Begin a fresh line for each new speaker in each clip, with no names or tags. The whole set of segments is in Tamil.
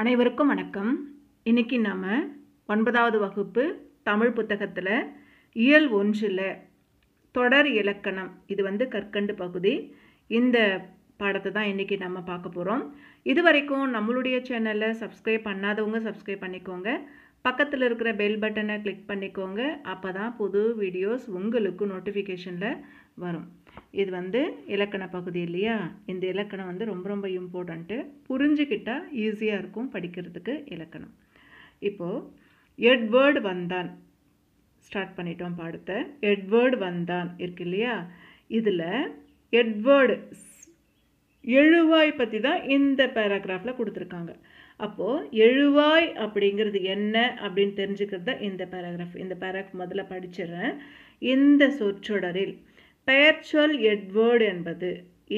அனைவருக்கும் வணக்கம் இன்றைக்கி நாம் ஒன்பதாவது வகுப்பு தமிழ் புத்தகத்தில் இயல் ஒன்றில் தொடர் இலக்கணம் இது வந்து கற்கண்டு பகுதி இந்த பாடத்தை தான் இன்றைக்கி நம்ம பார்க்க போகிறோம் இது வரைக்கும் நம்மளுடைய சேனலை சப்ஸ்கிரைப் பண்ணாதவங்க சப்ஸ்கிரைப் பண்ணிக்கோங்க பக்கத்தில் இருக்கிற பெல் பட்டனை கிளிக் பண்ணிக்கோங்க அப்போ தான் புது வீடியோஸ் உங்களுக்கு நோட்டிஃபிகேஷனில் வரும் இது வந்து இலக்கண பகுதி இல்லையா இந்த இலக்கணம் வந்து ரொம்ப ரொம்ப இம்பார்ட்டண்ட்டு புரிஞ்சுக்கிட்டால் ஈஸியாக இருக்கும் படிக்கிறதுக்கு இலக்கணம் இப்போது எட்வேர்டு வந்தான் ஸ்டார்ட் பண்ணிட்டோம் பாடத்தை எட்வேர்டு வந்தான் இருக்கு இல்லையா இதில் எட்வேர்டு எழுவாய் பற்றி தான் இந்த பேராகிராஃபில் கொடுத்துருக்காங்க அப்போது எழுவாய் அப்படிங்கிறது என்ன அப்படின்னு தெரிஞ்சுக்கிறது தான் இந்த பேராகிராஃப் இந்த பேராகிராஃப் முதல்ல படிச்சிடுறேன் இந்த சொற்றொடரில் பெயர்ச்சொல் எட்வேர்டு என்பது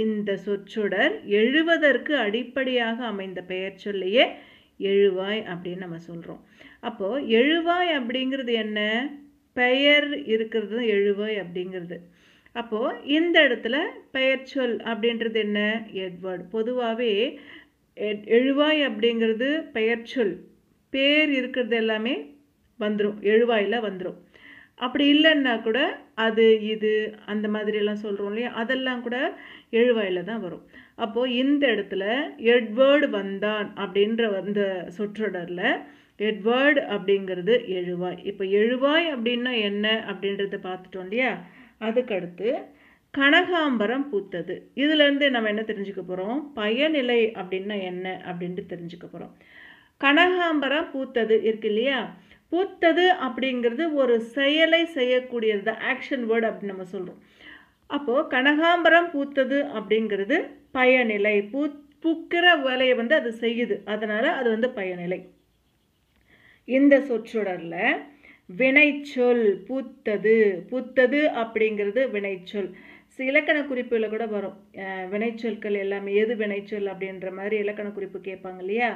இந்த சொற்றொடர் எழுவதற்கு அடிப்படையாக அமைந்த பெயர்ச்சொல்லையே எழுவாய் அப்படின்னு நம்ம சொல்கிறோம் அப்போது எழுவாய் அப்படிங்கிறது என்ன பெயர் இருக்கிறது எழுவாய் அப்படிங்கிறது அப்போது இந்த இடத்துல பெயர்ச்சொல் அப்படின்றது என்ன எட்வேர்டு பொதுவாகவே எழுவாய் அப்படிங்கிறது பெயர்ச்சொல் பேர் இருக்கிறது எல்லாமே வந்துடும் எழுவாயில் வந்துடும் அப்படி இல்லைன்னா கூட அது இது அந்த மாதிரியெல்லாம் சொல்கிறோம் இல்லையா அதெல்லாம் கூட எழுவாயில் தான் வரும் அப்போது இந்த இடத்துல எட்வேர்டு வந்தான் அப்படின்ற அந்த சொற்றொடரில் எட்வேர்டு அப்படிங்கிறது எழுவாய் இப்போ எழுவாய் அப்படின்னா என்ன அப்படின்றத பார்த்துட்டோம் இல்லையா அதுக்கடுத்து கனகாம்பரம் பூத்தது இதுலேருந்து நம்ம என்ன தெரிஞ்சுக்க போகிறோம் பயனிலை அப்படின்னா என்ன அப்படின்ட்டு தெரிஞ்சுக்க போகிறோம் கனகாம்பரம் பூத்தது இருக்கு இல்லையா பூத்தது அப்படிங்கிறது ஒரு செயலை செய்யக்கூடியது தான் ஆக்ஷன் வேர்டு அப்படின்னு நம்ம சொல்கிறோம் அப்போது கனகாம்பரம் பூத்தது அப்படிங்கிறது பயநிலை பூ பூக்கிற வேலையை வந்து அது செய்யுது அதனால் அது வந்து பயனிலை இந்த சொற்றொடரில் வினைச்சொல் பூத்தது பூத்தது அப்படிங்கிறது வினைச்சொல் இலக்கண குறிப்பில் கூட வரும் வினைச்சொற்கள் எல்லாமே எது வினைச்சொல் அப்படின்ற மாதிரி இலக்கண குறிப்பு கேட்பாங்க இல்லையா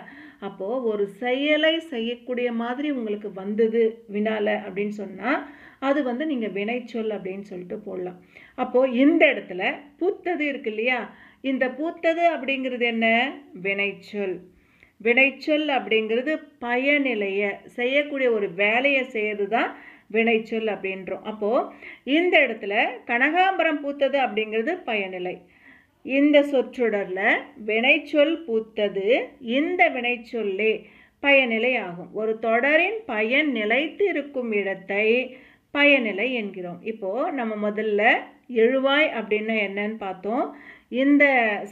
அப்போது ஒரு செயலை செய்யக்கூடிய மாதிரி உங்களுக்கு வந்தது வினால அப்படின்னு சொன்னால் அது வந்து நீங்கள் வினைச்சொல் அப்படின்னு சொல்லிட்டு போடலாம் அப்போது இந்த இடத்துல பூத்தது இருக்கு இல்லையா இந்த பூத்தது அப்படிங்கிறது என்ன வினைச்சொல் வினைச்சொல் அப்படிங்கிறது பயனிலைய செய்யக்கூடிய ஒரு வேலையை செய்யறது தான் வினைச்சொல் அப்படின்றோம் அப்போது இந்த இடத்துல கனகாம்பரம் பூத்தது அப்படிங்கிறது பயனிலை இந்த சொற்றொடரில் வினைச்சொல் பூத்தது இந்த வினைச்சொல்லே பயனிலை ஆகும் ஒரு தொடரின் பயன் நிலைத்து இருக்கும் இடத்தை பயனிலை என்கிறோம் இப்போது நம்ம முதல்ல எழுவாய் அப்படின்னா என்னன்னு பார்த்தோம் இந்த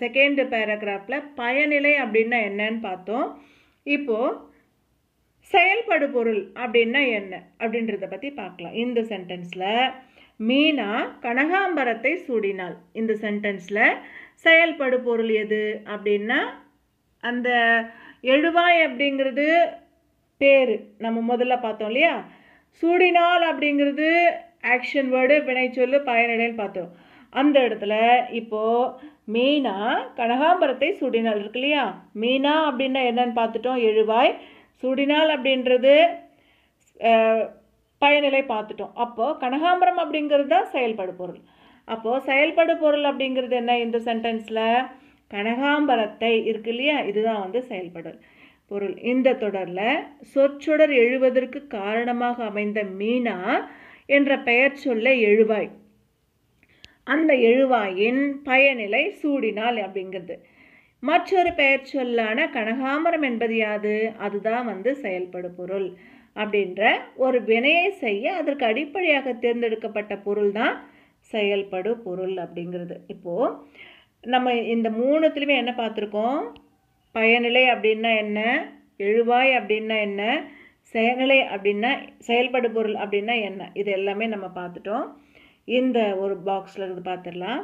செகண்ட் பேராகிராஃபில் பயனிலை அப்படின்னா என்னன்னு பார்த்தோம் இப்போது செயல்படு பொருள் அப்படின்னா என்ன அப்படின்றத பற்றி பார்க்கலாம் இந்த சென்டென்ஸில் மீனா கனகாம்பரத்தை சூடினாள் இந்த சென்டென்ஸில் செயல்படு பொருள் எது அப்படின்னா அந்த எழுவாய் அப்படிங்கிறது பேர் நம்ம முதல்ல பார்த்தோம் இல்லையா சூடினால் அப்படிங்கிறது ஆக்ஷன் வேர்டு சொல்லு பயனடைன்னு பார்த்தோம் அந்த இடத்துல இப்போது மீனா கனகாம்பரத்தை சூடினால் இருக்கு இல்லையா மீனா அப்படின்னா என்னன்னு பார்த்துட்டோம் எழுவாய் சுடினால் அப்படின்றது பயனிலை பார்த்துட்டோம் அப்போது கனகாம்பரம் அப்படிங்கிறது தான் செயல்படு பொருள் அப்போது செயல்படு பொருள் அப்படிங்கிறது என்ன இந்த சென்டென்ஸில் கனகாம்பரத்தை இருக்கு இல்லையா இதுதான் வந்து செயல்படல் பொருள் இந்த தொடரில் சொற்றொடர் எழுவதற்கு காரணமாக அமைந்த மீனா என்ற பெயர் சொல்ல எழுவாய் அந்த எழுவாயின் பயனிலை சூடினால் அப்படிங்கிறது மற்றொரு பெயர் சொல்லான கனகாமரம் என்பது யாது அதுதான் வந்து செயல்படு பொருள் அப்படின்ற ஒரு வினையை செய்ய அதற்கு அடிப்படையாக தேர்ந்தெடுக்கப்பட்ட பொருள் தான் செயல்படு பொருள் அப்படிங்கிறது இப்போது நம்ம இந்த மூணுத்துலேயுமே என்ன பார்த்துருக்கோம் பயனிலை அப்படின்னா என்ன எழுவாய் அப்படின்னா என்ன செயல்நிலை அப்படின்னா செயல்படு பொருள் அப்படின்னா என்ன இது எல்லாமே நம்ம பார்த்துட்டோம் இந்த ஒரு பாக்ஸில் இருந்து பார்த்துடலாம்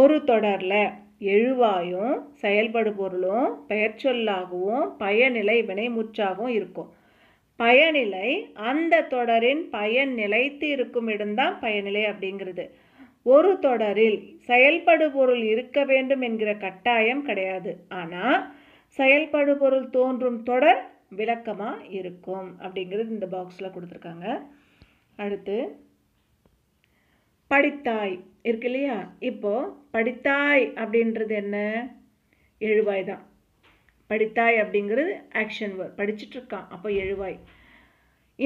ஒரு தொடரில் எழுவாயும் செயல்படு பொருளும் பெயர்ச்சொல்லாகவும் பயனிலை வினை இருக்கும் பயனிலை அந்த தொடரின் பயன் நிலைத்து இருக்கும் இடம்தான் பயனிலை அப்படிங்கிறது ஒரு தொடரில் செயல்படு பொருள் இருக்க வேண்டும் என்கிற கட்டாயம் கிடையாது ஆனால் செயல்படு பொருள் தோன்றும் தொடர் விளக்கமாக இருக்கும் அப்படிங்கிறது இந்த பாக்ஸில் கொடுத்துருக்காங்க அடுத்து படித்தாய் இருக்கு இல்லையா இப்போது படித்தாய் அப்படின்றது என்ன எழுவாய் தான் படித்தாய் அப்படிங்கிறது ஆக்ஷன் வேர்ட் படிச்சிட்ருக்கான் அப்போ எழுவாய்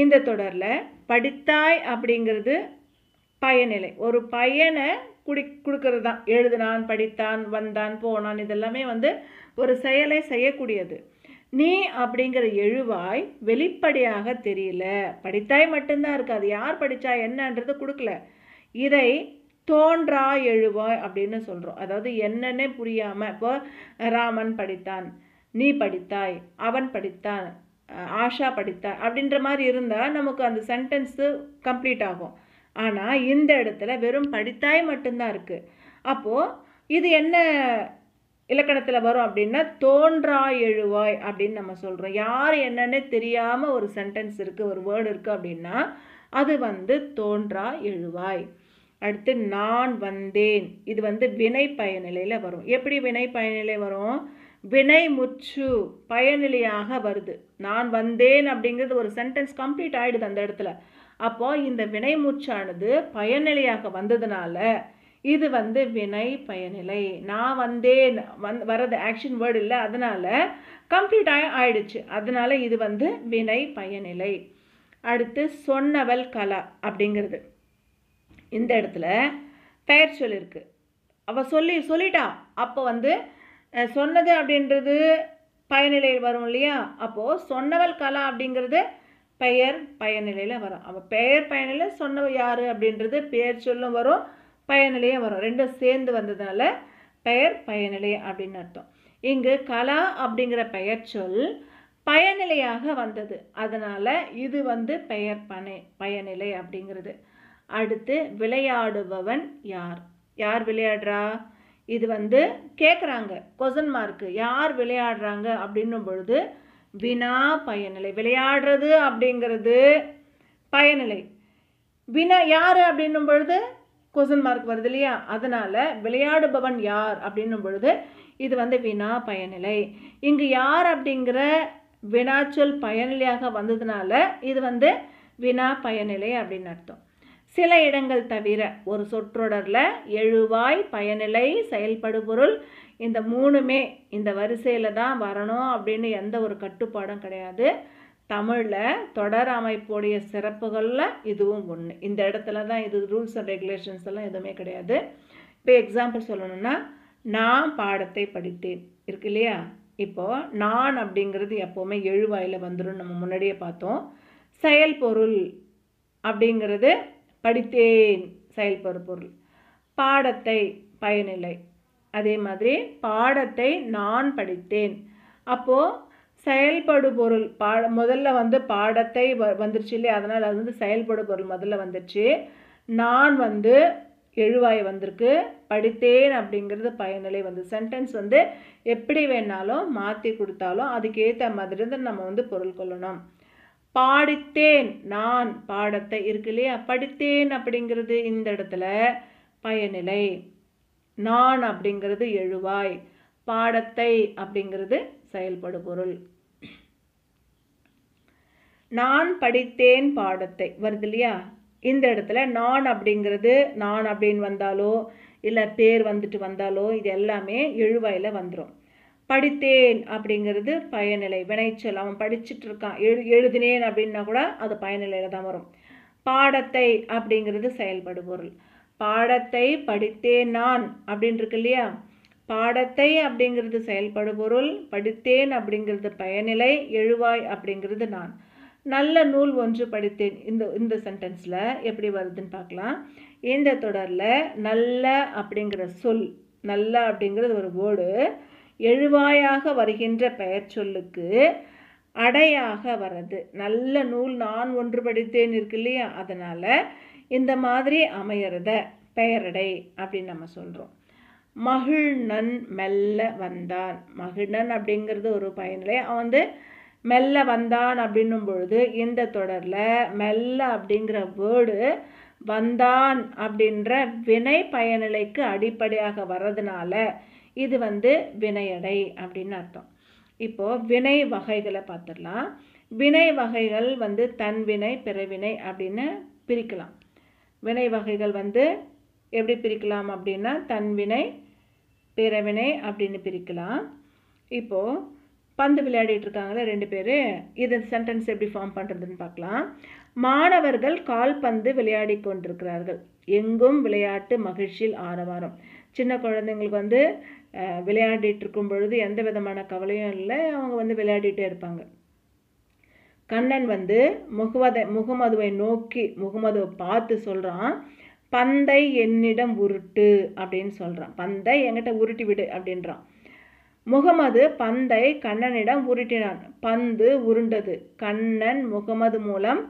இந்த தொடரில் படித்தாய் அப்படிங்கிறது பயனிலை ஒரு பயனை குடி கொடுக்கறது தான் எழுதினான் படித்தான் வந்தான் போனான் இதெல்லாமே வந்து ஒரு செயலை செய்யக்கூடியது நீ அப்படிங்கிற எழுவாய் வெளிப்படையாக தெரியல படித்தாய் மட்டும்தான் இருக்காது யார் படித்தா என்னன்றது கொடுக்கல இதை தோன்றா எழுவாய் அப்படின்னு சொல்கிறோம் அதாவது என்னன்னே புரியாமல் இப்போ ராமன் படித்தான் நீ படித்தாய் அவன் படித்தான் ஆஷா படித்தாய் அப்படின்ற மாதிரி இருந்தால் நமக்கு அந்த சென்டென்ஸு கம்ப்ளீட் ஆகும் ஆனால் இந்த இடத்துல வெறும் படித்தாய் மட்டும்தான் இருக்குது அப்போது இது என்ன இலக்கணத்தில் வரும் அப்படின்னா தோன்றா எழுவாய் அப்படின்னு நம்ம சொல்கிறோம் யார் என்னன்னே தெரியாமல் ஒரு சென்டென்ஸ் இருக்குது ஒரு வேர்டு இருக்குது அப்படின்னா அது வந்து தோன்றா எழுவாய் அடுத்து நான் வந்தேன் இது வந்து வினை பயநிலையில் வரும் எப்படி வினை பயநிலை வரும் வினை முற்று பயனிலையாக வருது நான் வந்தேன் அப்படிங்கிறது ஒரு சென்டென்ஸ் கம்ப்ளீட் ஆகிடுது அந்த இடத்துல அப்போது இந்த வினை முற்றானது பயனிலையாக வந்ததுனால இது வந்து வினை பயனிலை நான் வந்தேன் வந் வர்றது ஆக்ஷன் வேர்டு இல்லை அதனால் கம்ப்ளீட் ஆகி ஆயிடுச்சு அதனால் இது வந்து வினை பயனிலை அடுத்து சொன்னவள் கலா அப்படிங்கிறது இந்த இடத்துல பெயர் சொல்லியிருக்கு அவள் சொல்லி சொல்லிட்டா அப்போ வந்து சொன்னது அப்படின்றது பயநிலையில் வரும் இல்லையா அப்போது சொன்னவள் கலா அப்படிங்கிறது பெயர் பயநிலையில் வரும் அவள் பெயர் பயனிலையில் சொன்னவள் யார் அப்படின்றது பெயர் சொல்லும் வரும் பயநிலையும் வரும் ரெண்டும் சேர்ந்து வந்ததுனால பெயர் பயநிலை அப்படின்னு அர்த்தம் இங்கு கலா அப்படிங்கிற பெயர் சொல் பயநிலையாக வந்தது அதனால் இது வந்து பெயர் பனை பயநிலை அப்படிங்கிறது அடுத்து விளையாடுபவன் யார் யார் விளையாடுறா இது வந்து கேட்குறாங்க கொசன் மார்க்கு யார் விளையாடுறாங்க அப்படின்னும் பொழுது வினா பயனிலை விளையாடுறது அப்படிங்கிறது பயனிலை வினா யார் அப்படின்னும் பொழுது கொசன் மார்க் வருது இல்லையா அதனால் விளையாடுபவன் யார் அப்படின்னும் பொழுது இது வந்து வினா பயனிலை இங்கு யார் அப்படிங்கிற வினாச்சொல் பயனிலையாக வந்ததுனால இது வந்து வினா பயனிலை அப்படின்னு அர்த்தம் சில இடங்கள் தவிர ஒரு சொற்றொடரில் எழுவாய் பயனிலை செயல்படுபொருள் இந்த மூணுமே இந்த வரிசையில் தான் வரணும் அப்படின்னு எந்த ஒரு கட்டுப்பாடும் கிடையாது தமிழில் தொடர் அமைப்புடைய சிறப்புகளில் இதுவும் ஒன்று இந்த இடத்துல தான் இது ரூல்ஸ் அண்ட் ரெகுலேஷன்ஸ் எல்லாம் எதுவுமே கிடையாது இப்போ எக்ஸாம்பிள் சொல்லணும்னா நான் பாடத்தை படித்தேன் இருக்கு இல்லையா இப்போது நான் அப்படிங்கிறது எப்போவுமே எழுவாயில் வந்துடும் நம்ம முன்னாடியே பார்த்தோம் செயல்பொருள் அப்படிங்கிறது படித்தேன் செயல்படு பொருள் பாடத்தை பயனில்லை அதே மாதிரி பாடத்தை நான் படித்தேன் அப்போது செயல்படு பொருள் பா முதல்ல வந்து பாடத்தை வ வந்துருச்சு இல்லையா அதனால் அது வந்து செயல்படு பொருள் முதல்ல வந்துருச்சு நான் வந்து எழுவாய் வந்திருக்கு படித்தேன் அப்படிங்கிறது பயனிலை வந்து சென்டென்ஸ் வந்து எப்படி வேணாலும் மாற்றி கொடுத்தாலும் அதுக்கேற்ற மாதிரி தான் நம்ம வந்து பொருள் கொள்ளணும் பாடித்தேன் நான் பாடத்தை இருக்கு இல்லையா படித்தேன் அப்படிங்கிறது இந்த இடத்துல பயனிலை நான் அப்படிங்கிறது எழுவாய் பாடத்தை அப்படிங்கிறது செயல்படு பொருள் நான் படித்தேன் பாடத்தை வருது இல்லையா இந்த இடத்துல நான் அப்படிங்கிறது நான் அப்படின்னு வந்தாலோ இல்லை பேர் வந்துட்டு வந்தாலோ இது எல்லாமே எழுவாயில் வந்துடும் படித்தேன் அப்படிங்கிறது பயனிலை வினைச்சொல் அவன் படிச்சுட்டு இருக்கான் எழு எழுதினேன் அப்படின்னா கூட அது பயனிலையில் தான் வரும் பாடத்தை அப்படிங்கிறது செயல்படு பொருள் பாடத்தை படித்தேன் நான் அப்படின்னு இருக்கு இல்லையா பாடத்தை அப்படிங்கிறது செயல்படு பொருள் படித்தேன் அப்படிங்கிறது பயனிலை எழுவாய் அப்படிங்கிறது நான் நல்ல நூல் ஒன்று படித்தேன் இந்த இந்த சென்டென்ஸில் எப்படி வருதுன்னு பார்க்கலாம் இந்த தொடரில் நல்ல அப்படிங்கிற சொல் நல்ல அப்படிங்கிறது ஒரு வேர்டு எழுவாயாக வருகின்ற பெயர்ச்சொல்லுக்கு அடையாக வரது நல்ல நூல் நான் ஒன்று படித்தேன் இருக்கு இல்லையா அதனால் இந்த மாதிரி அமையறத பெயரடை அப்படின்னு நம்ம சொல்கிறோம் மகிழ்நன் மெல்ல வந்தான் மகிழ்நன் அப்படிங்கிறது ஒரு பயனிலை அவன் வந்து மெல்ல வந்தான் அப்படின்னும் பொழுது இந்த தொடரில் மெல்ல அப்படிங்கிற வேர்டு வந்தான் அப்படின்ற வினை பயனிலைக்கு அடிப்படையாக வர்றதுனால இது வந்து வினையடை அப்படின்னு அர்த்தம் இப்போது வினை வகைகளை பார்த்துடலாம் வினை வகைகள் வந்து தன்வினை பிறவினை அப்படின்னு பிரிக்கலாம் வினை வகைகள் வந்து எப்படி பிரிக்கலாம் அப்படின்னா தன்வினை பிறவினை அப்படின்னு பிரிக்கலாம் இப்போது பந்து விளையாடிட்டு இருக்காங்களே ரெண்டு பேர் இது சென்டென்ஸ் எப்படி ஃபார்ம் பண்ணுறதுன்னு பார்க்கலாம் மாணவர்கள் கால்பந்து விளையாடி கொண்டிருக்கிறார்கள் எங்கும் விளையாட்டு மகிழ்ச்சியில் ஆரவாரம் சின்ன குழந்தைங்களுக்கு வந்து விளையாடிட்டு இருக்கும் பொழுது எந்த விதமான கவலையும் இல்லை அவங்க வந்து விளையாடிட்டே இருப்பாங்க கண்ணன் வந்து முகமதை முகமதுவை நோக்கி முகமதுவை பார்த்து சொல்கிறான் பந்தை என்னிடம் உருட்டு அப்படின்னு சொல்கிறான் பந்தை என்கிட்ட உருட்டி விடு அப்படின்றான் முகமது பந்தை கண்ணனிடம் உருட்டினான் பந்து உருண்டது கண்ணன் முகமது மூலம்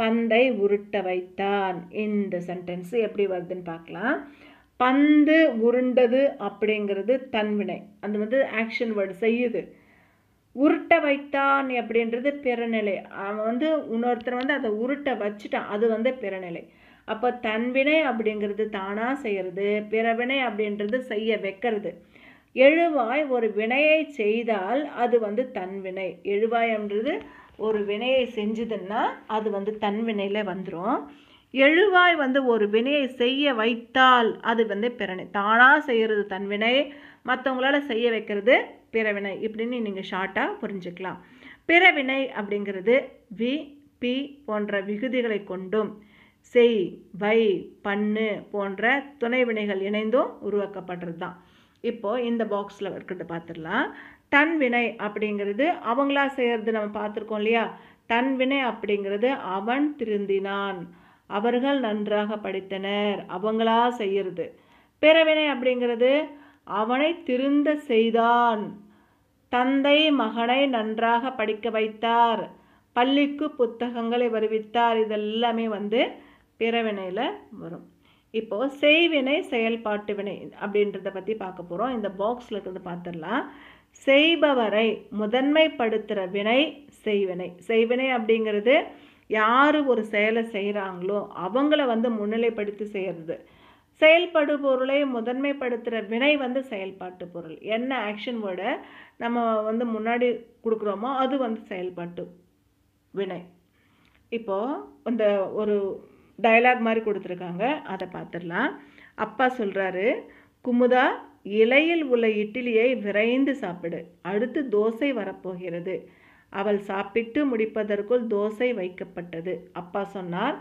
பந்தை உருட்ட வைத்தான் இந்த சென்டென்ஸ் எப்படி வருதுன்னு பார்க்கலாம் பந்து உருண்டது அப்படிங்கிறது தன்வினை அது வந்து ஆக்ஷன் வேர்டு செய்யுது உருட்ட வைத்தான் அப்படின்றது பிறநிலை அவன் வந்து இன்னொருத்தர் வந்து அதை உருட்ட வச்சுட்டான் அது வந்து பிறநிலை அப்போ தன்வினை அப்படிங்கிறது தானாக செய்கிறது பிறவினை அப்படின்றது செய்ய வைக்கிறது எழுவாய் ஒரு வினையை செய்தால் அது வந்து தன்வினை எழுவாய் என்றது ஒரு வினையை செஞ்சதுன்னா அது வந்து தன்வினையில் வந்துடும் எழுவாய் வந்து ஒரு வினையை செய்ய வைத்தால் அது வந்து பிறனை தானாக செய்கிறது தன் வினை மற்றவங்களால் செய்ய வைக்கிறது பிறவினை இப்படின்னு நீங்கள் ஷார்ட்டாக புரிஞ்சுக்கலாம் பிறவினை அப்படிங்கிறது வி பி போன்ற விகுதிகளை கொண்டும் செய் வை பண்ணு போன்ற துணை வினைகள் இணைந்தும் உருவாக்கப்படுறது தான் இப்போது இந்த பாக்ஸில் இருக்கிறது பார்த்துடலாம் தன் வினை அப்படிங்கிறது அவங்களா செய்கிறது நம்ம பார்த்துருக்கோம் இல்லையா தன் வினை அப்படிங்கிறது அவன் திருந்தினான் அவர்கள் நன்றாக படித்தனர் அவங்களா செய்கிறது பிறவினை அப்படிங்கிறது அவனை திருந்த செய்தான் தந்தை மகனை நன்றாக படிக்க வைத்தார் பள்ளிக்கு புத்தகங்களை வருவித்தார் இதெல்லாமே வந்து பிறவினையில் வரும் இப்போது செய்வினை செயல்பாட்டு வினை அப்படின்றத பற்றி பார்க்க போகிறோம் இந்த பாக்ஸில் இருந்து பார்த்துடலாம் செய்பவரை முதன்மைப்படுத்துகிற வினை செய்வினை செய்வினை அப்படிங்கிறது யார் ஒரு செயலை செய்கிறாங்களோ அவங்கள வந்து முன்னிலைப்படுத்தி செய்கிறது செயல்படு பொருளை முதன்மைப்படுத்துகிற வினை வந்து செயல்பாட்டு பொருள் என்ன ஆக்ஷன் வேர்டை நம்ம வந்து முன்னாடி கொடுக்குறோமோ அது வந்து செயல்பாட்டு வினை இப்போது இந்த ஒரு டயலாக் மாதிரி கொடுத்துருக்காங்க அதை பார்த்துடலாம் அப்பா சொல்கிறாரு குமுதா இலையில் உள்ள இட்லியை விரைந்து சாப்பிடு அடுத்து தோசை வரப்போகிறது அவள் சாப்பிட்டு முடிப்பதற்குள் தோசை வைக்கப்பட்டது அப்பா சொன்னார்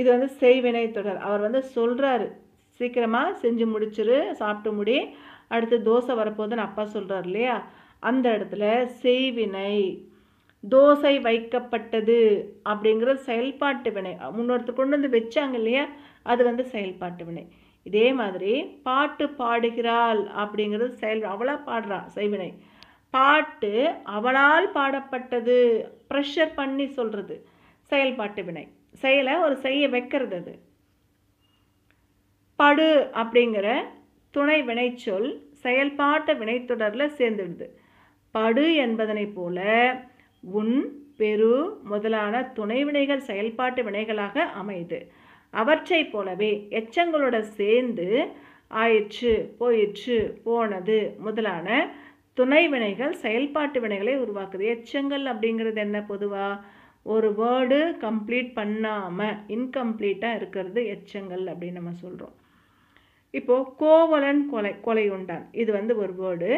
இது வந்து செய்வினை தொடர் அவர் வந்து சொல்கிறாரு சீக்கிரமாக செஞ்சு முடிச்சிரு சாப்பிட்டு முடி அடுத்து தோசை வரப்போகுதுன்னு அப்பா சொல்கிறார் இல்லையா அந்த இடத்துல செய்வினை தோசை வைக்கப்பட்டது அப்படிங்கிற செயல்பாட்டு வினை முன்னொருத்தர் கொண்டு வந்து வச்சாங்க இல்லையா அது வந்து செயல்பாட்டு வினை இதே மாதிரி பாட்டு பாடுகிறாள் அப்படிங்கிறது செயல் அவளாக பாடுறா செய்வினை பாட்டு அவனால் பாடப்பட்டது ப்ரெஷர் பண்ணி சொல்கிறது செயல்பாட்டு வினை செயலை ஒரு செய்ய வைக்கிறது அது படு அப்படிங்கிற துணை வினைச்சொல் செயல்பாட்டு வினைத்தொடரில் சேர்ந்துடுது படு என்பதனை போல உன் பெரு முதலான துணை வினைகள் செயல்பாட்டு வினைகளாக அமையுது அவற்றை போலவே எச்சங்களோட சேர்ந்து ஆயிற்று போயிற்று போனது முதலான துணை வினைகள் செயல்பாட்டு வினைகளை உருவாக்குது எச்சங்கள் அப்படிங்கிறது என்ன பொதுவாக ஒரு வேர்டு கம்ப்ளீட் பண்ணாமல் இன்கம்ப்ளீட்டாக இருக்கிறது எச்சங்கள் அப்படின்னு நம்ம சொல்கிறோம் இப்போது கோவலன் கொலை கொலை உண்டான் இது வந்து ஒரு வேர்டு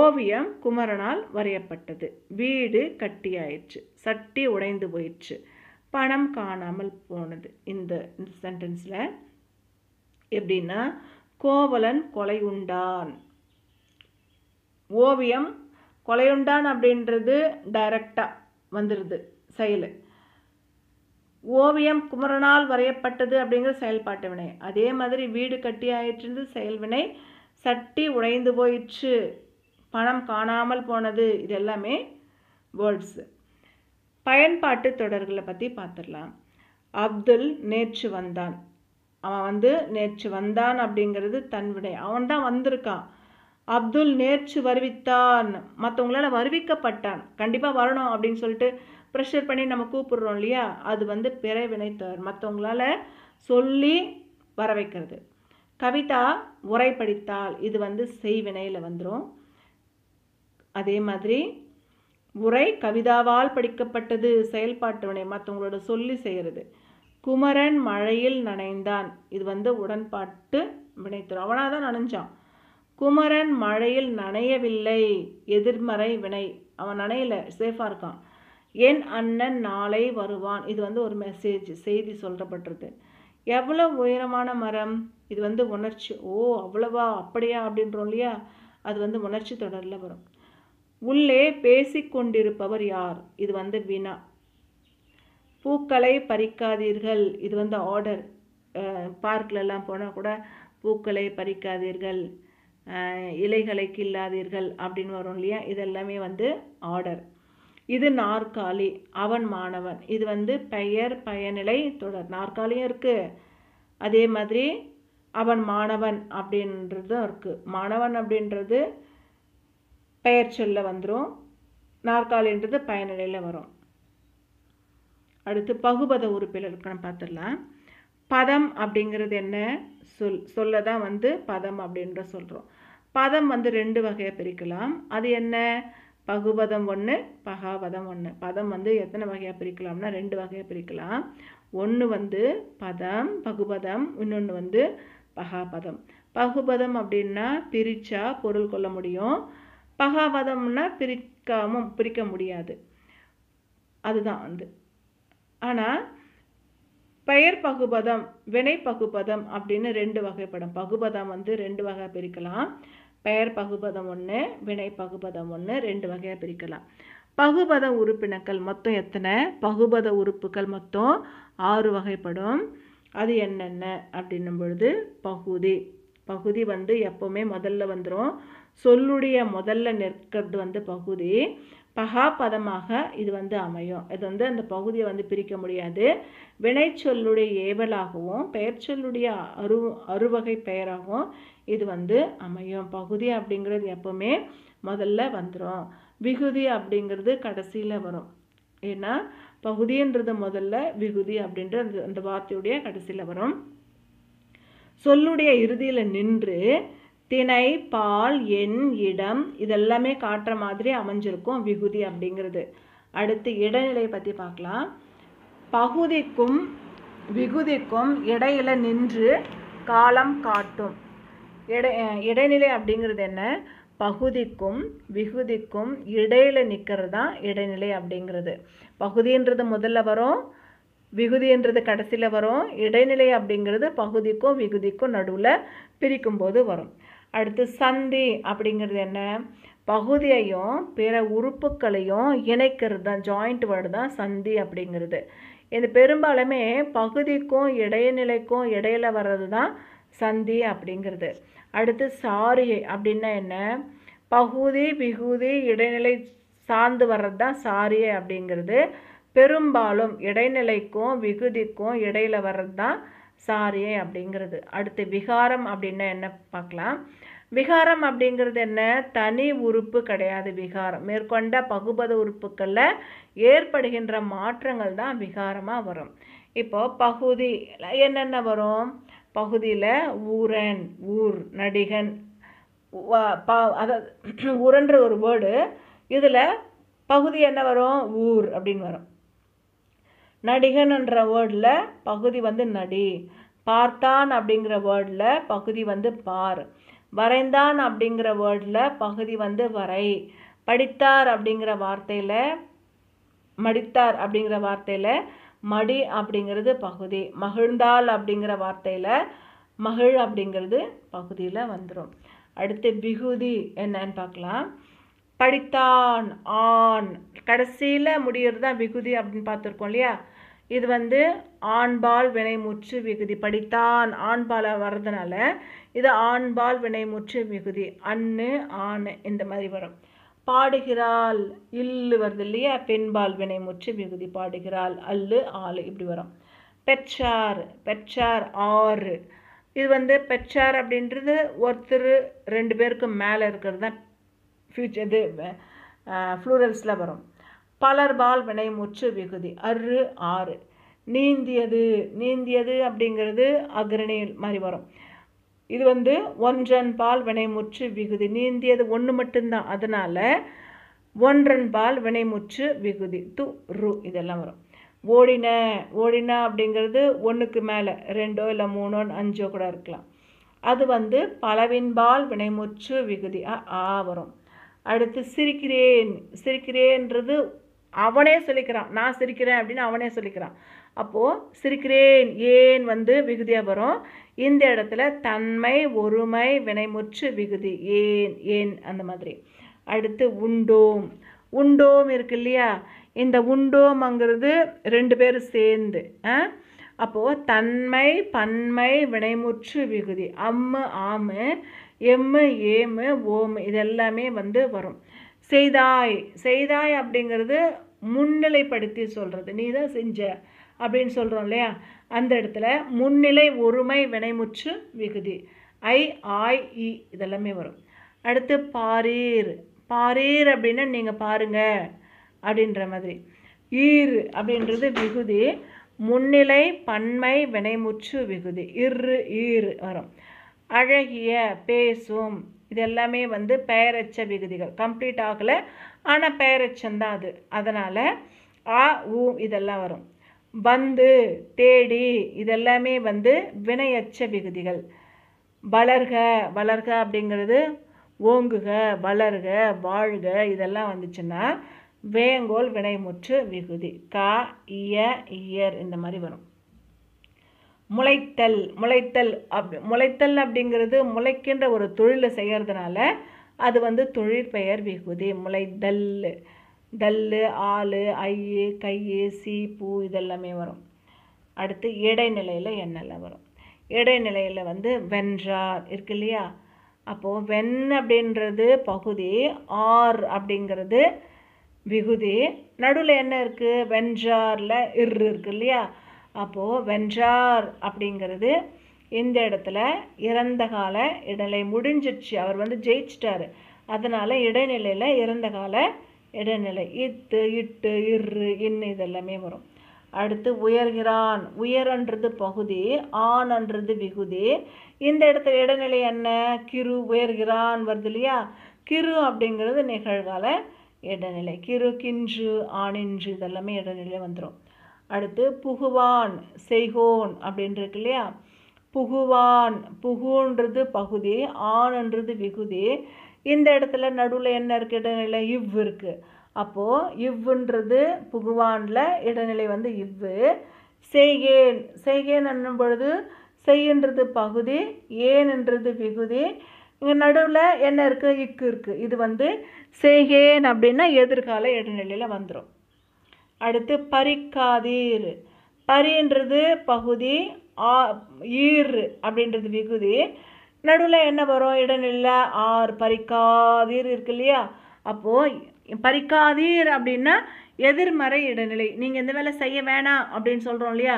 ஓவியம் குமரனால் வரையப்பட்டது வீடு கட்டியாயிடுச்சு சட்டி உடைந்து போயிடுச்சு பணம் காணாமல் போனது இந்த சென்டென்ஸில் எப்படின்னா கோவலன் கொலை உண்டான் ஓவியம் கொலையுண்டான் அப்படின்றது டைரக்டாக வந்துடுது செயல் ஓவியம் குமரனால் வரையப்பட்டது அப்படிங்கிற செயல்பாட்டு வினை அதே மாதிரி வீடு கட்டி ஆயிற்றுந்து செயல்வினை சட்டி உடைந்து போயிற்று பணம் காணாமல் போனது இது எல்லாமே வேர்ட்ஸு பயன்பாட்டு தொடர்களை பற்றி பார்த்துடலாம் அப்துல் நேற்று வந்தான் அவன் வந்து நேற்று வந்தான் அப்படிங்கிறது தன் அவன் தான் வந்திருக்கான் அப்துல் நேர்ச்சு வருவித்தான் மற்றவங்களால வருவிக்கப்பட்டான் கண்டிப்பாக வரணும் அப்படின்னு சொல்லிட்டு ப்ரெஷர் பண்ணி நம்ம கூப்பிடுறோம் இல்லையா அது வந்து பிற தர் மற்றவங்களால சொல்லி வர வைக்கிறது கவிதா உரை படித்தால் இது வந்து செய்வினையில் வந்துடும் அதே மாதிரி உரை கவிதாவால் படிக்கப்பட்டது செயல்பாட்டு வினை மற்றவங்களோட சொல்லி செய்கிறது குமரன் மழையில் நனைந்தான் இது வந்து உடன்பாட்டு வினைத்தரும் அவனாக தான் நனைஞ்சான் குமரன் மழையில் நனையவில்லை எதிர்மறை வினை அவன் நனையில சேஃபாக இருக்கான் என் அண்ணன் நாளை வருவான் இது வந்து ஒரு மெசேஜ் செய்தி சொல்லப்பட்டிருக்கு எவ்வளோ உயரமான மரம் இது வந்து உணர்ச்சி ஓ அவ்வளவா அப்படியா அப்படின்றோம் இல்லையா அது வந்து உணர்ச்சி தொடரில் வரும் உள்ளே பேசிக்கொண்டிருப்பவர் யார் இது வந்து வினா பூக்களை பறிக்காதீர்கள் இது வந்து ஆர்டர் பார்க்கிலலாம் போனால் கூட பூக்களை பறிக்காதீர்கள் இலைகளை கில்லாதீர்கள் அப்படின்னு வரும் இல்லையா இதெல்லாமே வந்து ஆர்டர் இது நாற்காலி அவன் மாணவன் இது வந்து பெயர் பயனிலை தொடர் நாற்காலியும் இருக்குது அதே மாதிரி அவன் மாணவன் அப்படின்றதும் இருக்குது மாணவன் அப்படின்றது பெயர் சொல்ல வந்துடும் நாற்காலின்றது பயனிலையில் வரும் அடுத்து பகுபத உறுப்பில் இருக்கணும் பார்த்துடலாம் பதம் அப்படிங்கிறது என்ன சொல் சொல்ல தான் வந்து பதம் அப்படின்ற சொல்கிறோம் பதம் வந்து ரெண்டு வகையாக பிரிக்கலாம் அது என்ன பகுபதம் ஒன்று பகாபதம் ஒன்று பதம் வந்து எத்தனை வகையாக பிரிக்கலாம்னா ரெண்டு வகையாக பிரிக்கலாம் ஒன்று வந்து பதம் பகுபதம் இன்னொன்று வந்து பகாபதம் பகுபதம் அப்படின்னா பிரித்தா பொருள் கொள்ள முடியும் பகாபதம்னா பிரிக்காமல் பிரிக்க முடியாது அதுதான் வந்து ஆனால் பெயர் பகுபதம் வினை பகுபதம் அப்படின்னு ரெண்டு வகைப்படும் பகுபதம் வந்து ரெண்டு வகை பிரிக்கலாம் பெயர் பகுபதம் ஒன்று வினை பகுபதம் ஒன்று ரெண்டு வகையாக பிரிக்கலாம் பகுபத உறுப்பினர்கள் மொத்தம் எத்தனை பகுபத உறுப்புகள் மொத்தம் ஆறு வகைப்படும் அது என்னென்ன அப்படின்னும் பொழுது பகுதி பகுதி வந்து எப்போவுமே முதல்ல வந்துடும் சொல்லுடைய முதல்ல நிற்கிறது வந்து பகுதி பகாபதமாக இது வந்து அமையும் இது வந்து அந்த பகுதியை வந்து பிரிக்க முடியாது வினைச்சொல்லுடைய ஏவலாகவும் பெயர்ச்சொல்லுடைய அரு அறுவகை பெயராகவும் இது வந்து அமையும் பகுதி அப்படிங்கிறது எப்பவுமே முதல்ல வந்துடும் விகுதி அப்படிங்கிறது கடைசியில் வரும் ஏன்னா பகுதின்றது முதல்ல விகுதி அப்படின்ற அந்த அந்த வார்த்தையுடைய கடைசியில் வரும் சொல்லுடைய இறுதியில் நின்று திணை பால் எண் இடம் இதெல்லாமே காட்டுற மாதிரி அமைஞ்சிருக்கும் விகுதி அப்படிங்கிறது அடுத்து இடைநிலையை பற்றி பார்க்கலாம் பகுதிக்கும் விகுதிக்கும் இடையில நின்று காலம் காட்டும் இடை இடைநிலை அப்படிங்கிறது என்ன பகுதிக்கும் விகுதிக்கும் இடையில நிற்கிறது தான் இடைநிலை அப்படிங்கிறது பகுதின்றது முதல்ல வரும் விகுதின்றது கடைசியில் வரும் இடைநிலை அப்படிங்கிறது பகுதிக்கும் விகுதிக்கும் நடுவில் பிரிக்கும்போது வரும் அடுத்து சந்தி அப்படிங்கிறது என்ன பகுதியையும் பிற உறுப்புகளையும் இணைக்கிறது தான் ஜாயிண்ட் வேர்டு தான் சந்தி அப்படிங்கிறது இது பெரும்பாலுமே பகுதிக்கும் இடைநிலைக்கும் இடையில வர்றது தான் சந்தி அப்படிங்கிறது அடுத்து சாரியை அப்படின்னா என்ன பகுதி விகுதி இடைநிலை சார்ந்து வர்றது தான் சாரியை அப்படிங்கிறது பெரும்பாலும் இடைநிலைக்கும் விகுதிக்கும் இடையில் வர்றது தான் சாரியே அப்படிங்கிறது அடுத்து விகாரம் அப்படின்னா என்ன பார்க்கலாம் விகாரம் அப்படிங்கிறது என்ன தனி உறுப்பு கிடையாது விகாரம் மேற்கொண்ட பகுபத உறுப்புக்களில் ஏற்படுகின்ற மாற்றங்கள் தான் விகாரமாக வரும் இப்போது பகுதி என்னென்ன வரும் பகுதியில் ஊரன் ஊர் நடிகன் அதாவது ஊரன்ற ஒரு வேர்டு இதில் பகுதி என்ன வரும் ஊர் அப்படின்னு வரும் நடிகன்ன்ற வேர்டில் பகுதி வந்து நடி பார்த்தான் அப்படிங்கிற வேர்டில் பகுதி வந்து பார் வரைந்தான் அப்படிங்கிற வேர்டில் பகுதி வந்து வரை படித்தார் அப்படிங்கிற வார்த்தையில் மடித்தார் அப்படிங்கிற வார்த்தையில் மடி அப்படிங்கிறது பகுதி மகிழ்ந்தால் அப்படிங்கிற வார்த்தையில் மகிழ் அப்படிங்கிறது பகுதியில் வந்துடும் அடுத்து பிகுதி என்னன்னு பார்க்கலாம் படித்தான் ஆண் கடைசியில் முடிகிறது தான் விகுதி அப்படின்னு பார்த்துருக்கோம் இல்லையா இது வந்து ஆண்பால் வினைமுற்று விகுதி படித்தான் ஆண்பாலை வர்றதுனால இது ஆண்பால் வினைமுற்று விகுதி அண்ணு ஆணு இந்த மாதிரி வரும் பாடுகிறாள் இல்லு வருது இல்லையா பெண்பால் வினைமுற்று விகுதி பாடுகிறாள் அல்லு ஆள் இப்படி வரும் பெற்றார் பெற்றார் ஆறு இது வந்து பெற்றார் அப்படின்றது ஒருத்தர் ரெண்டு பேருக்கு மேலே இருக்கிறது தான் ஃபியூச்சர் இது ஃப்ளூரல்ஸில் வரும் பலர்பால் வினைமுற்று விகுதி அரு ஆறு நீந்தியது நீந்தியது அப்படிங்கிறது அக்ரணி மாதிரி வரும் இது வந்து ஒன்றன் பால் வினைமுற்று விகுதி நீந்தியது ஒன்று மட்டும்தான் அதனால் ஒன்றன் பால் முற்று விகுதி து ரு இதெல்லாம் வரும் ஓடின ஓடின அப்படிங்கிறது ஒன்றுக்கு மேலே ரெண்டோ இல்லை மூணோ அஞ்சோ கூட இருக்கலாம் அது வந்து பலவின்பால் வினைமுற்று விகுதி ஆ வரும் அடுத்து சிரிக்கிறேன் சிரிக்கிறேன்றது அவனே சொல்லிக்கிறான் நான் சிரிக்கிறேன் அப்படின்னு அவனே சொல்லிக்கிறான் அப்போது சிரிக்கிறேன் ஏன் வந்து விகுதியாக வரும் இந்த இடத்துல தன்மை ஒருமை வினைமுற்று விகுதி ஏன் ஏன் அந்த மாதிரி அடுத்து உண்டோம் உண்டோம் இருக்கு இல்லையா இந்த உண்டோம்ங்கிறது ரெண்டு பேரும் சேர்ந்து அப்போது தன்மை பன்மை வினைமுற்று விகுதி அம்மு ஆமு எம்மு ஏமு ஓமு இதெல்லாமே வந்து வரும் செய்தாய் செய்தாய் அப்படிங்கிறது முன்னிலைப்படுத்தி சொல்கிறது நீ தான் செஞ்ச அப்படின்னு சொல்கிறோம் இல்லையா அந்த இடத்துல முன்னிலை ஒருமை வினைமுற்று விகுதி ஐ ஆய் இ இதெல்லாமே வரும் அடுத்து பாரீர் பாரீர் அப்படின்னா நீங்கள் பாருங்கள் அப்படின்ற மாதிரி ஈர் அப்படின்றது விகுதி முன்னிலை பன்மை வினைமுற்று விகுதி இரு ஈர் வரும் அழகிய பேசும் இது எல்லாமே வந்து பெயரச்ச விகுதிகள் கம்ப்ளீட் ஆகலை ஆனால் பெயரச்சந்தான் அது அதனால் ஆ ஊ இதெல்லாம் வரும் வந்து தேடி இதெல்லாமே வந்து வினையச்ச விகுதிகள் வளர்க வளர்க அப்படிங்கிறது ஓங்குக வளர்க வாழ்க இதெல்லாம் வந்துச்சுன்னா வேங்கோல் வினைமுற்று விகுதி கா இய இயர் இந்த மாதிரி வரும் முளைத்தல் முளைத்தல் அப் முளைத்தல் அப்படிங்கிறது முளைக்கின்ற ஒரு தொழிலை செய்கிறதுனால அது வந்து தொழில் பெயர் விகுதி முளைத்தல் தல்லு ஆள் ஐயு கையு சீப்பூ இதெல்லாமே வரும் அடுத்து இடைநிலையில் என்னெல்லாம் வரும் இடைநிலையில் வந்து வென்றார் இருக்கு இல்லையா அப்போது வென் அப்படின்றது பகுதி ஆர் அப்படிங்கிறது விகுதி நடுவில் என்ன இருக்குது வென்றாரில் இரு இருக்கு இல்லையா அப்போது வென்றார் அப்படிங்கிறது இந்த இடத்துல இறந்த கால இடைநிலை முடிஞ்சிடுச்சு அவர் வந்து ஜெயிச்சிட்டாரு அதனால் இடைநிலையில் இறந்த கால இடைநிலை இத்து இட்டு இரு இன்னு இதெல்லாமே வரும் அடுத்து உயர்கிறான் உயரன்றது பகுதி ஆண்ன்றது விகுதி இந்த இடத்துல இடைநிலை என்ன கிரு உயர்கிறான் வருது இல்லையா கிரு அப்படிங்கிறது நிகழ்கால இடைநிலை கிரு கிஞ்சு ஆணின்று இதெல்லாமே இடைநிலை வந்துடும் அடுத்து புகுவான் செய்கோன் அப்படின்னு இருக்கு இல்லையா புகுவான் புகுன்றது பகுதி ஆன்ன்றது விகுதி இந்த இடத்துல நடுவில் என்ன இருக்குது இடைநிலை இவ் இருக்குது அப்போது இவ்வுன்றது புகுவானில் இடைநிலை வந்து இவ்வு செய்கேன் செய்கேன் என்னும் பொழுது செய்யன்றது பகுதி ஏன்ன்றது விகுதி இங்கே நடுவில் என்ன இருக்குது இக்கு இருக்குது இது வந்து செய்கேன் அப்படின்னா எதிர்கால இடைநிலையில் வந்துடும் அடுத்து பறிக்காதீர் பரின்றது பகுதி ஆ ஈர் அப்படின்றது விகுதி நடுவில் என்ன வரும் இடநிலை ஆர் பறிக்காதீர் இருக்கு இல்லையா அப்போது பறிக்காதீர் அப்படின்னா எதிர்மறை இடைநிலை நீங்கள் இந்த வேலை செய்ய வேணாம் அப்படின்னு சொல்கிறோம் இல்லையா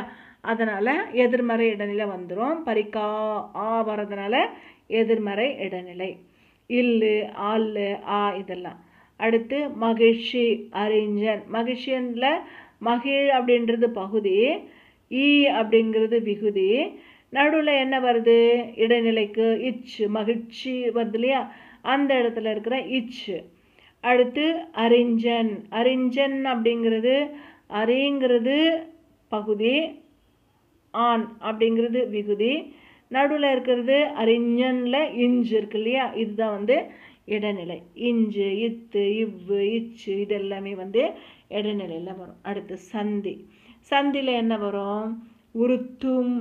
அதனால் எதிர்மறை இடைநிலை வந்துடும் பறிக்கா ஆ வர்றதுனால எதிர்மறை இடைநிலை இல்லு ஆல்லு ஆ இதெல்லாம் அடுத்து மகிழ்ச்சி அறிஞன் மகிழ்ச்சியனில் மகிழ் அப்படின்றது பகுதி ஈ அப்படிங்கிறது விகுதி நடுவில் என்ன வருது இடைநிலைக்கு இச்சு மகிழ்ச்சி வருது இல்லையா அந்த இடத்துல இருக்கிற இச்சு அடுத்து அறிஞ்சன் அறிஞ்சன் அப்படிங்கிறது அறிங்கிறது பகுதி ஆண் அப்படிங்கிறது விகுதி நடுவில் இருக்கிறது அறிஞனில் இஞ்சு இருக்கு இல்லையா இதுதான் வந்து இடைநிலை இஞ்சு இத்து இவ்வு இச்சு இதெல்லாமே வந்து இடைநிலையில் வரும் அடுத்து சந்தி சந்தியில் என்ன வரும் உருத்தும்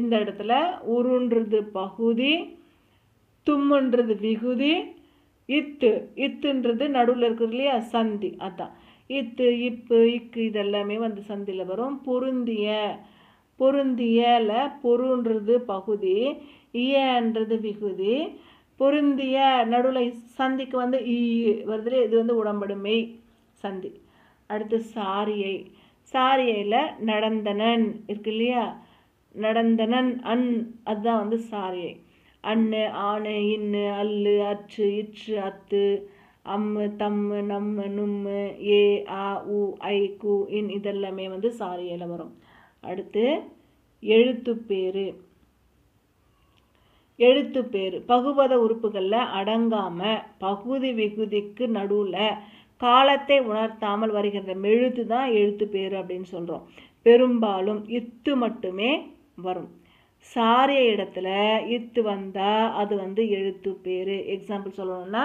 இந்த இடத்துல உருன்றது பகுதி தும்முன்றது விகுதி இத்து இத்துன்றது நடுவில் இருக்குது இல்லையா சந்தி அதான் இத்து இப்பு இக்கு இதெல்லாமே வந்து சந்தியில் வரும் பொருந்திய பொருந்தியல பொருன்றது பகுதி இயன்றது விகுதி பொருந்திய நடுவில் சந்திக்கு வந்து ஈ வருதுலே இது வந்து உடம்படுமை சந்தி அடுத்து சாரியை சாரியையில் நடந்தனன் இருக்கு இல்லையா நடந்தனன் அன் அதுதான் வந்து சாரியை அண்ணு ஆணு இன்னு அல்லு அச்சு இச்சு அத்து அம்மு தம்மு நம்ம நும்மு ஏ ஆ உ ஐ கு இன் இதெல்லாமே வந்து சாரியையில் வரும் அடுத்து எழுத்துப்பேறு எழுத்து பேர் பகுவத உறுப்புகளில் அடங்காமல் பகுதி விகுதிக்கு நடுவில் காலத்தை உணர்த்தாமல் வருகின்ற மெழுத்து தான் எழுத்து பேர் அப்படின்னு சொல்கிறோம் பெரும்பாலும் இத்து மட்டுமே வரும் சாரிய இடத்துல இத்து வந்தால் அது வந்து எழுத்து பேர் எக்ஸாம்பிள் சொல்லணும்னா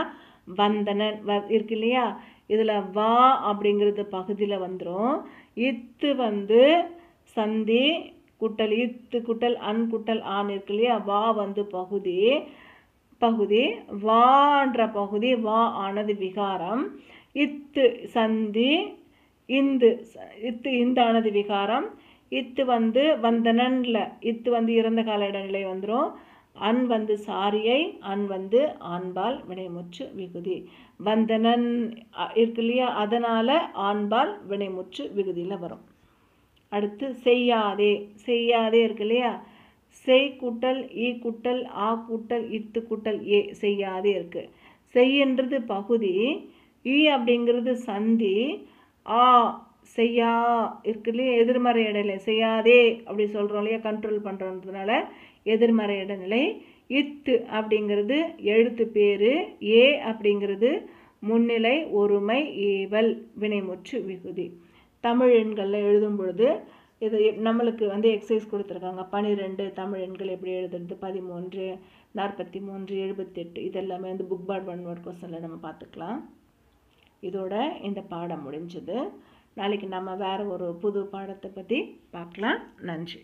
வந்தனன் வ இருக்கு இல்லையா இதில் வா அப்படிங்கிறது பகுதியில் வந்துடும் இத்து வந்து சந்தி குட்டல் இத்து குட்டல் அன் குட்டல் ஆன் இருக்கு இல்லையா வா வந்து பகுதி பகுதி வான்ற பகுதி வா ஆனது விகாரம் இத்து சந்தி இந்து இத்து இந்தானது விகாரம் இத்து வந்து வந்தனன்ல இத்து வந்து இறந்த கால இடநிலை வந்துடும் அன் வந்து சாரியை அன் வந்து ஆண்பால் வினைமுற்று விகுதி வந்தனன் இருக்கு இல்லையா அதனால் ஆண்பால் வினைமுற்று விகுதியில் வரும் அடுத்து செய்யாதே செய்யாதே இருக்கு இல்லையா செய் கூட்டல் ஈ கூட்டல் ஆ கூட்டல் இத்து கூட்டல் ஏ செய்யாதே இருக்குது செய்யன்றது பகுதி ஈ அப்படிங்கிறது சந்தி ஆ செய்யா இருக்கு இல்லையா எதிர்மறை இடநிலை செய்யாதே அப்படி சொல்கிறோம் இல்லையா கண்ட்ரோல் பண்ணுறதுனால எதிர்மறை இடநிலை இத்து அப்படிங்கிறது எழுத்து பேர் ஏ அப்படிங்கிறது முன்னிலை ஒருமை ஏவல் வினைமுற்று விகுதி தமிழ் எண்களில் எழுதும் பொழுது இது நம்மளுக்கு வந்து எக்ஸசைஸ் கொடுத்துருக்காங்க பன்னிரெண்டு தமிழ் எண்கள் எப்படி எழுதுறது பதிமூன்று நாற்பத்தி மூன்று எழுபத்தெட்டு இதெல்லாமே வந்து புக் பார்ட் ஒன் ஒர்க் கொஸ்டனில் நம்ம பார்த்துக்கலாம் இதோட இந்த பாடம் முடிஞ்சது நாளைக்கு நம்ம வேறு ஒரு புது பாடத்தை பற்றி பார்க்கலாம் நன்றி